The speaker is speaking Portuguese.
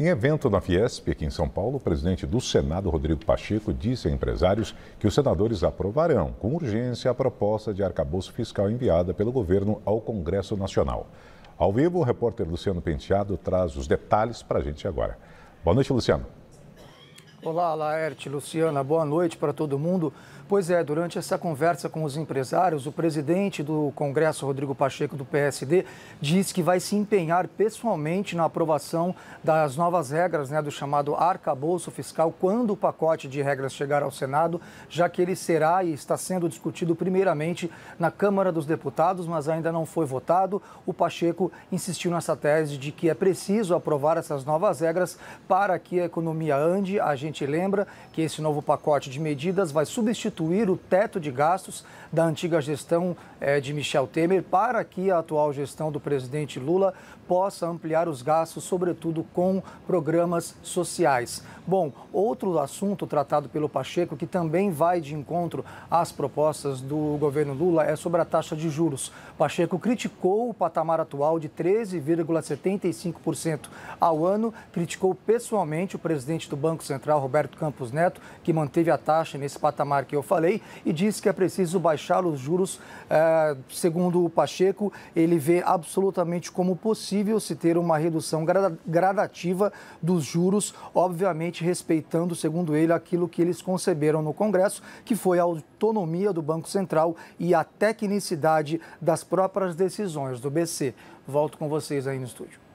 Em evento na Fiesp, aqui em São Paulo, o presidente do Senado, Rodrigo Pacheco, disse a empresários que os senadores aprovarão com urgência a proposta de arcabouço fiscal enviada pelo governo ao Congresso Nacional. Ao vivo, o repórter Luciano Penteado traz os detalhes para a gente agora. Boa noite, Luciano. Olá, Laerte, Luciana, boa noite para todo mundo. Pois é, durante essa conversa com os empresários, o presidente do Congresso, Rodrigo Pacheco, do PSD, diz que vai se empenhar pessoalmente na aprovação das novas regras né, do chamado arcabouço fiscal quando o pacote de regras chegar ao Senado, já que ele será e está sendo discutido primeiramente na Câmara dos Deputados, mas ainda não foi votado. O Pacheco insistiu nessa tese de que é preciso aprovar essas novas regras para que a economia ande, a gente gente lembra que esse novo pacote de medidas vai substituir o teto de gastos da antiga gestão eh, de Michel Temer para que a atual gestão do presidente Lula possa ampliar os gastos, sobretudo com programas sociais. Bom, outro assunto tratado pelo Pacheco, que também vai de encontro às propostas do governo Lula, é sobre a taxa de juros. Pacheco criticou o patamar atual de 13,75% ao ano, criticou pessoalmente o presidente do Banco Central, Roberto Campos Neto, que manteve a taxa nesse patamar que eu falei e disse que é preciso baixar os juros. Eh, segundo o Pacheco, ele vê absolutamente como possível se ter uma redução gradativa dos juros, obviamente respeitando, segundo ele, aquilo que eles conceberam no Congresso, que foi a autonomia do Banco Central e a tecnicidade das próprias decisões do BC. Volto com vocês aí no estúdio.